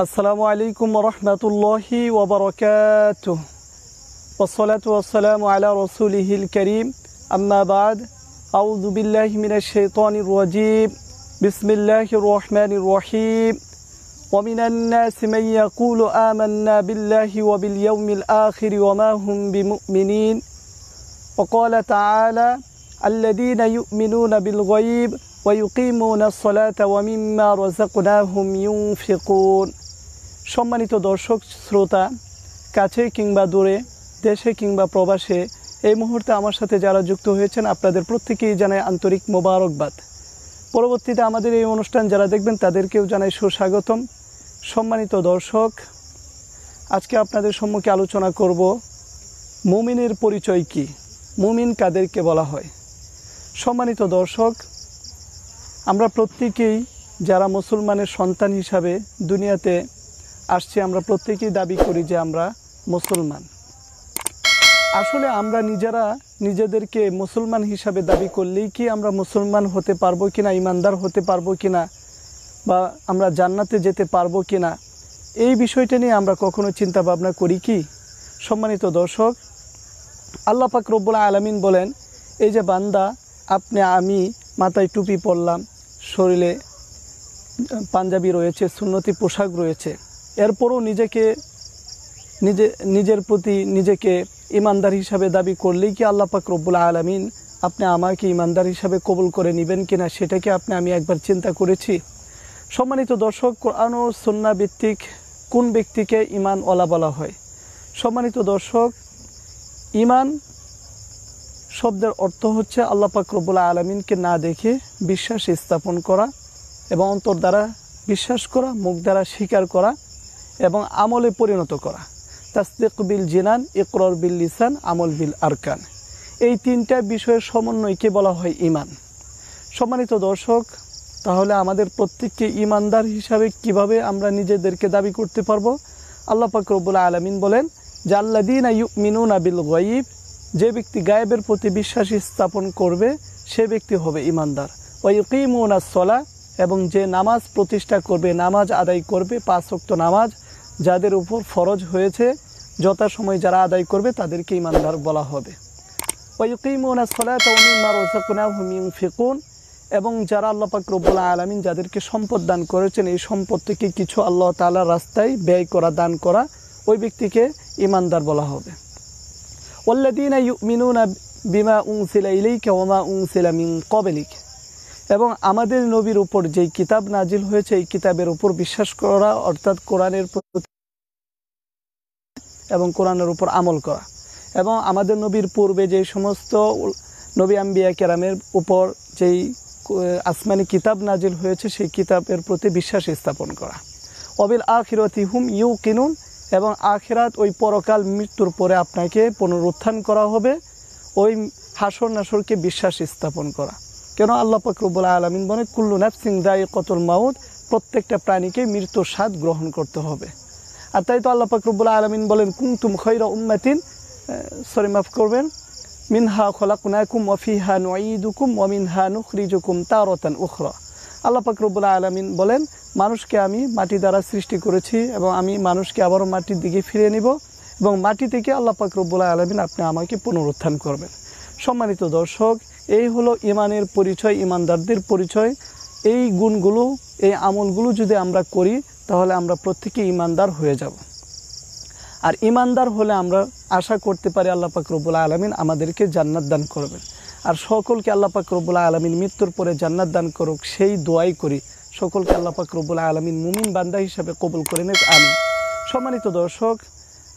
السلام عليكم ورحمة الله وبركاته والصلاة والسلام على رسوله الكريم أما بعد أعوذ بالله من الشيطان الرجيم بسم الله الرحمن الرحيم ومن الناس من يقول آمنا بالله وباليوم الآخر وما هم بمؤمنين وقال تعالى الذين يؤمنون بالغيب ويقيمون الصلاة ومما رزقناهم ينفقون সম্মানিত দর্শক শ্রোতা কাছে কিংবা দূরে দেশে কিংবা প্রবাসে এই মুহূর্তে আমার সাথে যারা যুক্ত হয়েছেন আপনাদের প্রত্যেকেই জানায় আন্তরিক মোবারকবাদ পরবর্তীতে আমাদের এই অনুষ্ঠান যারা দেখবেন তাদেরকেও জানাই সুস্বাগতম সম্মানিত দর্শক আজকে আপনাদের সম্মুখে আলোচনা করব মুমিনের পরিচয় কি মুমিন কাদেরকে বলা হয় সম্মানিত দর্শক আমরা প্রত্যেকেই যারা মুসলমানের সন্তান হিসাবে দুনিয়াতে আসছি আমরা প্রত্যেকেই দাবি করি যে আমরা মুসলমান আসলে আমরা নিজেরা নিজেদেরকে মুসলমান হিসাবে দাবি করলেই কি আমরা মুসলমান হতে পারবো কি না ইমানদার হতে পারবো কি না বা আমরা জান্নাতে যেতে পারবো কি না এই বিষয়টা নিয়ে আমরা কখনো চিন্তা ভাবনা করি কি সম্মানিত দর্শক আল্লাহ পাক রব্বুল আলমিন বলেন এই যে বান্দা আপনি আমি মাথায় টুপি পরলাম শরীরে পাঞ্জাবি রয়েছে সুন্নতি পোশাক রয়েছে এরপরও নিজেকে নিজে নিজের প্রতি নিজেকে ইমানদার হিসাবে দাবি করলেই কি আল্লাহ পাক রব্বুল আলমিন আপনি আমাকে ইমানদার হিসাবে কবুল করে নেবেন কিনা সেটাকে আপনি আমি একবার চিন্তা করেছি সম্মানিত দর্শক কোরআন ও কোন ব্যক্তিকে ইমান ওলা বলা হয় সম্মানিত দর্শক ইমান শব্দের অর্থ হচ্ছে আল্লাহ পাকরবুল্লা আলমিনকে না দেখে বিশ্বাস স্থাপন করা এবং অন্তর দ্বারা বিশ্বাস করা মুখ দ্বারা স্বীকার করা এবং আমলে পরিণত করা তাস্তিক বিল জিনান ইকরর বিল লিসান আমল বিল আরকান এই তিনটা বিষয়ের সমন্বয়কে বলা হয় ইমান সম্মানিত দর্শক তাহলে আমাদের প্রত্যেককে ইমানদার হিসাবে কিভাবে আমরা নিজেদেরকে দাবি করতে পারবো আল্লাহ পাকরবুল আলমিন বলেন জাল্লাদিন মিনুন আবিল গাইব যে ব্যক্তি গায়েবের প্রতি বিশ্বাস স্থাপন করবে সে ব্যক্তি হবে ইমানদার ওয়াইকিমুনা আসলা এবং যে নামাজ প্রতিষ্ঠা করবে নামাজ আদায় করবে পাঁচ শক্ত নামাজ যাদের উপর ফরজ হয়েছে যথাসময় যারা আদায় করবে তাদেরকে ইমানদার বলা হবে ফেকুন এবং যারা আল্লাহ পাক আলমিন যাদেরকে সম্পদ দান করেছেন এই সম্পদ থেকে কিছু আল্লাহ তালার রাস্তায় ব্যয় করা দান করা ওই ব্যক্তিকে ইমানদার বলা হবে ওল্লাদিন মিনুনা বিমা উংসিলা ইলেইকা ওমা উংসিলা কবে লিখে এবং আমাদের নবীর উপর যেই কিতাব নাজিল হয়েছে এই কিতাবের উপর বিশ্বাস করা অর্থাৎ কোরআনের প্রতি এবং কোরআনের উপর আমল করা এবং আমাদের নবীর পূর্বে যে সমস্ত নবী আম্বিয়া কেরামের উপর যেই আসমানি কিতাব নাজিল হয়েছে সেই কিতাবের প্রতি বিশ্বাস স্থাপন করা অবিল আখিরতি হুম ইউ কিনুন এবং আখেরাত ওই পরকাল মৃত্যুর পরে আপনাকে পুনরুত্থান করা হবে ওই হাসর নাসরকে বিশ্বাস স্থাপন করা কেন আল্লাহ পাকরবুল আলমিন বলে কুল্লু নাফসিং দায়ী কতল মাউদ প্রত্যেকটা প্রাণীকে মৃত্যুর স্বাদ গ্রহণ করতে হবে আর তাই তো আল্লাহ পাকরবুল আলমিন বলেন কুমতুম খৈর উম্মাতিন সরি মাফ করবেন মিনহা খোলাকুনাকুম অমিন নুকুম ও মিনহা নুখরিজুকুম তারতান উখরা আল্লাহ পাকরবুল আলমিন বলেন মানুষকে আমি মাটি দ্বারা সৃষ্টি করেছি এবং আমি মানুষকে আবারও মাটির দিকে ফিরে নিব এবং মাটি থেকে আল্লাহ পাকরবুল আলমিন আপনি আমাকে পুনরুত্থান করবেন সম্মানিত দর্শক এই হলো ইমানের পরিচয় ইমানদারদের পরিচয় এই গুণগুলো এই আমলগুলো যদি আমরা করি তাহলে আমরা প্রত্যেকে ইমানদার হয়ে যাব আর ইমানদার হলে আমরা আশা করতে পারি আল্লাহ পাক রব্বুল আলমিন আমাদেরকে জান্নাত দান করবেন আর সকলকে আল্লাহ পাক রব্বুল আলমিন মৃত্যুর পরে জান্নাত দান করুক সেই দোয়াই করি সকলকে আল্লাহ পাক রব্বুল আলমিন মুমিন বান্দা হিসাবে কবুল করে নেক আমি সম্মানিত দর্শক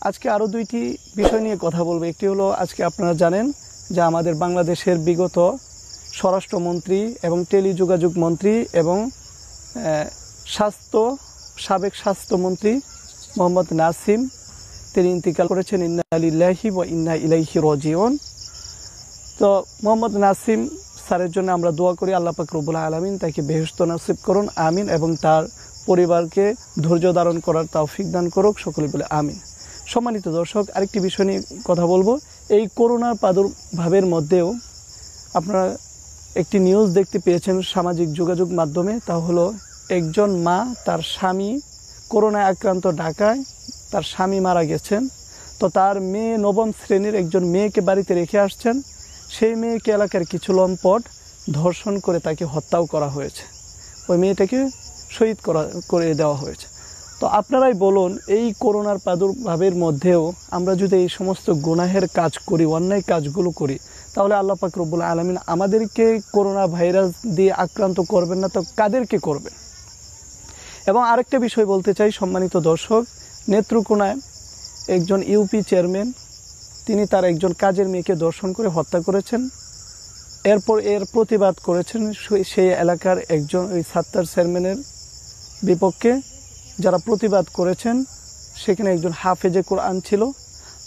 আজকে আরও দুইটি বিষয় নিয়ে কথা বলবো একটি হলো আজকে আপনারা জানেন যা আমাদের বাংলাদেশের বিগত স্বরাষ্ট্রমন্ত্রী এবং টেলিযোগাযোগ মন্ত্রী এবং স্বাস্থ্য সাবেক স্বাস্থ্যমন্ত্রী মোহাম্মদ নাসিম তিনি ইন্তিকাল করেছেন ইন্না আলিল্লাহি ও ইন্না ইলাইহি রজিওন তো মোহাম্মদ নাসিম স্যারের জন্য আমরা দোয়া করি আল্লাহ পাক রবুল আলমিন তাকে বেহস্ত নাসিব করুন আমিন এবং তার পরিবারকে ধৈর্য ধারণ করার তাও দান করুক সকলে বলে আমিন সম্মানিত দর্শক আরেকটি বিষয় নিয়ে কথা বলবো এই করোনার প্রাদুর্ভাবের মধ্যেও আপনারা একটি নিউজ দেখতে পেয়েছেন সামাজিক যোগাযোগ মাধ্যমে তা হলো একজন মা তার স্বামী করোনায় আক্রান্ত ঢাকায় তার স্বামী মারা গেছেন তো তার মেয়ে নবম শ্রেণীর একজন মেয়েকে বাড়িতে রেখে আসছেন সেই মেয়েকে এলাকার কিছু লম্পট ধর্ষণ করে তাকে হত্যাও করা হয়েছে ওই মেয়েটাকে শহীদ করা করে দেওয়া হয়েছে তো আপনারাই বলুন এই করোনার প্রাদুর্ভাবের মধ্যেও আমরা যদি এই সমস্ত গুনাহের কাজ করি অন্যায় কাজগুলো করি তাহলে আল্লাহ পাক রব্বুল আলমিন আমাদেরকে করোনা ভাইরাস দিয়ে আক্রান্ত করবেন না তো কাদেরকে করবেন এবং আরেকটা বিষয় বলতে চাই সম্মানিত দর্শক নেত্রকোনায় একজন ইউপি চেয়ারম্যান তিনি তার একজন কাজের মেয়েকে দর্শন করে হত্যা করেছেন এরপর এর প্রতিবাদ করেছেন সেই এলাকার একজন ওই সাত্তার চেয়ারম্যানের বিপক্ষে যারা প্রতিবাদ করেছেন সেখানে একজন হাফেজে কোরআন ছিল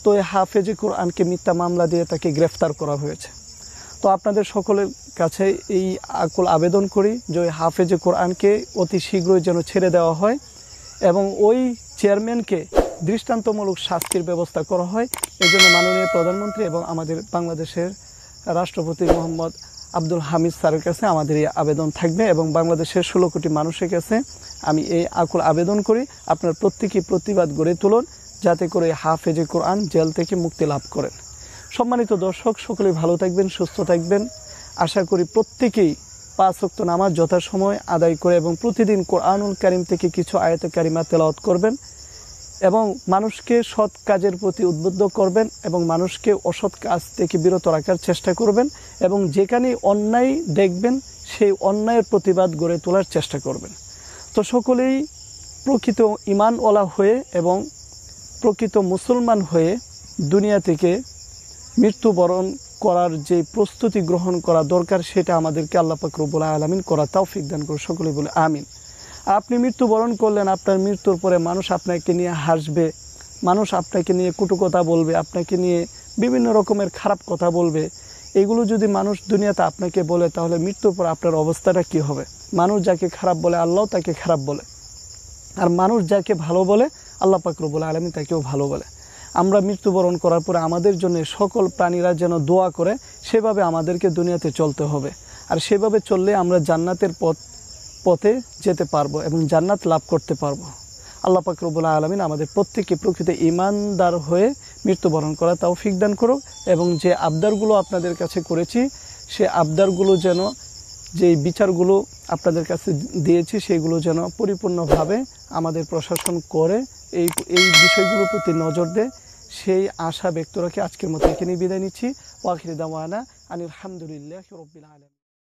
তো এই হাফেজে কোরআনকে মিথ্যা মামলা দিয়ে তাকে গ্রেফতার করা হয়েছে তো আপনাদের সকলের কাছে এই আকুল আবেদন করি যে ওই হাফেজে কোরআনকে অতি শীঘ্রই যেন ছেড়ে দেওয়া হয় এবং ওই চেয়ারম্যানকে দৃষ্টান্তমূলক শাস্তির ব্যবস্থা করা হয় এজন্য মাননীয় প্রধানমন্ত্রী এবং আমাদের বাংলাদেশের রাষ্ট্রপতি মোহাম্মদ আব্দুল হামিদ স্যারের কাছে আমাদের এই আবেদন থাকবে এবং বাংলাদেশের ষোলো কোটি মানুষের কাছে আমি এই আকুল আবেদন করি আপনার প্রত্যেকেই প্রতিবাদ গড়ে তুলুন যাতে করে হাফেজে কোরআন জেল থেকে মুক্তি লাভ করেন সম্মানিত দর্শক সকলে ভালো থাকবেন সুস্থ থাকবেন আশা করি প্রত্যেকেই পাঁচক্ত নামাজ যথাসময় আদায় করে এবং প্রতিদিন কোরআনুল কারিম থেকে কিছু আয়াত কারিমা তেলাওত করবেন এবং মানুষকে সৎ কাজের প্রতি উদ্বুদ্ধ করবেন এবং মানুষকে অসৎ কাজ থেকে বিরত রাখার চেষ্টা করবেন এবং যেখানে অন্যায় দেখবেন সেই অন্যায়ের প্রতিবাদ গড়ে তোলার চেষ্টা করবেন তো সকলেই প্রকৃত ইমানওয়ালা হয়ে এবং প্রকৃত মুসলমান হয়ে দুনিয়া থেকে মৃত্যুবরণ করার যে প্রস্তুতি গ্রহণ করা দরকার সেটা আমাদেরকে আল্লাহ পাক আলমিন করা তাও ফিকদান করে সকলে বলে আমিন আপনি মৃত্যুবরণ করলেন আপনার মৃত্যুর পরে মানুষ আপনাকে নিয়ে হাসবে মানুষ আপনাকে নিয়ে কুটু কথা বলবে আপনাকে নিয়ে বিভিন্ন রকমের খারাপ কথা বলবে এগুলো যদি মানুষ দুনিয়াতে আপনাকে বলে তাহলে মৃত্যুর পর আপনার অবস্থাটা কি হবে মানুষ যাকে খারাপ বলে আল্লাহ তাকে খারাপ বলে আর মানুষ যাকে ভালো বলে আল্লাহ বলে আলমী তাকেও ভালো বলে আমরা মৃত্যুবরণ করার পরে আমাদের জন্য সকল প্রাণীরা যেন দোয়া করে সেভাবে আমাদেরকে দুনিয়াতে চলতে হবে আর সেভাবে চললে আমরা জান্নাতের পথ পথে যেতে পারবো এবং জান্নাত লাভ করতে পারবো আল্লাহ পাক রবুল্লা আলমিন আমাদের প্রত্যেককে প্রকৃত ইমানদার হয়ে মৃত্যুবরণ করা তাও ফিকদান করুক এবং যে আবদারগুলো আপনাদের কাছে করেছি সে আবদারগুলো যেন যেই বিচারগুলো আপনাদের কাছে দিয়েছি সেগুলো যেন পরিপূর্ণভাবে আমাদের প্রশাসন করে এই এই বিষয়গুলোর প্রতি নজর দেয় সেই আশা ব্যক্ত রাখে আজকের মতো এখানেই বিদায় নিচ্ছি ওয়াখির দামানা আনিল আলহামদুলিল্লাহ রবিল আলম